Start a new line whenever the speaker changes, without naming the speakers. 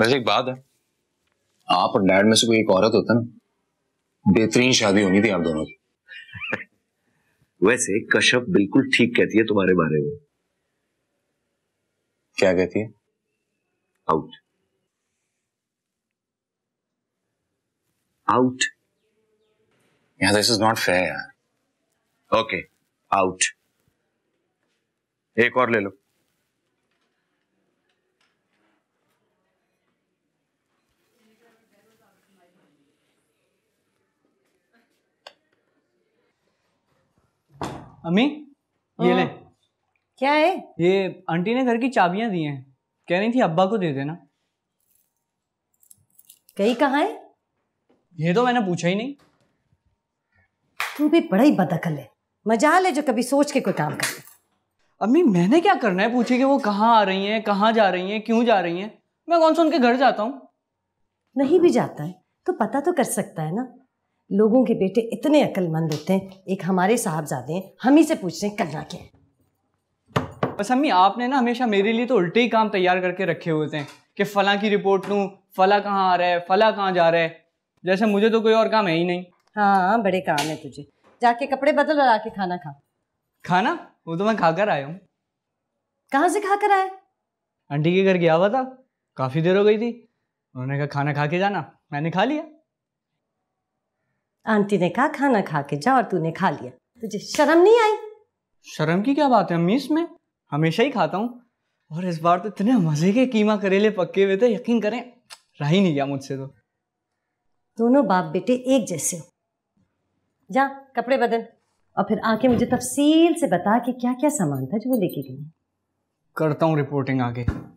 वैसे एक बात है आप और डैड में से कोई एक औरत होता ना बेहतरीन शादी होनी थी आप दोनों की वैसे कश्यप बिल्कुल ठीक कहती है तुम्हारे बारे में क्या कहती है आउट आउट यहां this is not fair okay out एक और ले लो अम्मी ये हाँ। ले क्या है ये आंटी ने घर की चाबियां दी हैं कह रही थी अब्बा को दे देना कही कहा है ये तो मैंने पूछा ही नहीं
तू भी बड़ा ही बदकल है मजा ले जो कभी सोच के कोई काम कर
अम्मी मैंने क्या करना है पूछे कि वो कहाँ आ रही हैं कहाँ जा रही हैं क्यों जा रही हैं मैं कौन सा उनके घर जाता हूँ
नहीं भी जाता है तो पता तो कर सकता है ना लोगों के बेटे इतने अक्लमंद होते हैं एक हमारे साहबजादे हैं हम ही से पूछ रहे हैं करना क्या है
बस अम्मी आपने ना हमेशा मेरे लिए तो उल्टे ही काम तैयार करके रखे होते हैं कि फला की रिपोर्ट लूँ फला कहाँ आ रहा है फला कहाँ जा रहा है जैसे मुझे तो कोई और काम है ही नहीं
हाँ बड़े काम है तुझे जाके कपड़े बदल और आके खाना खा
खाना वो तो मैं खाकर आया हूँ
कहाँ से खाकर आया
आंटी के घर गया हुआ था काफ़ी देर हो गई थी उन्होंने कहा खाना खा के जाना मैंने खा लिया
आंटी ने कहा खाना खा के जा और तूने खा लिया तुझे शर्म नहीं आई शर्म की क्या बात है अम्मी इसमें
हमेशा ही खाता हूँ और इस बार तो इतने मजे के कीमा करेले पक्के हुए थे यकीन करें रहा ही नहीं गया मुझसे तो
दोनों बाप बेटे एक जैसे हो जा कपड़े बदल और फिर आके मुझे तफसील से बता कि क्या क्या सामान था जो वो लेके गई
करता हूँ रिपोर्टिंग आगे